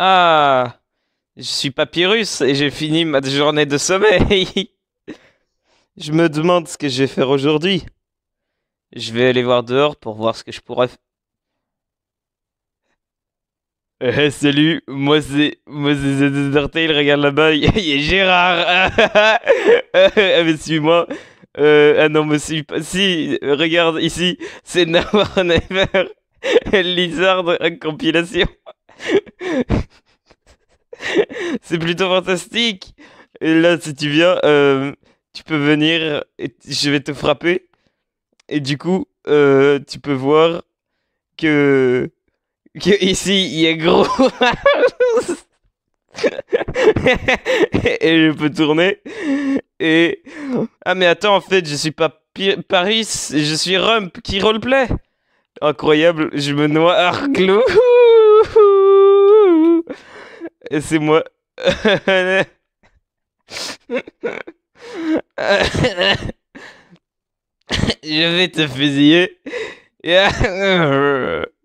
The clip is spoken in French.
Ah, je suis papyrus et j'ai fini ma journée de sommeil. je me demande ce que je vais faire aujourd'hui. Je vais aller voir dehors pour voir ce que je pourrais faire. Euh, salut, moi c'est moi c'est il regarde là-bas, il y a Gérard. Euh, mais suis-moi. Euh, ah non, mais si, si regarde ici, c'est Never Never Lizard compilation. c'est plutôt fantastique. Et là, si tu viens, euh, tu peux venir et je vais te frapper. Et du coup, euh, tu peux voir que, que ici, il y a gros. et je peux tourner. Et. Ah, mais attends, en fait, je suis pas Paris, je suis Rump qui roleplay. Incroyable, je me noie Arclo. Et c'est moi. Je vais te fusiller.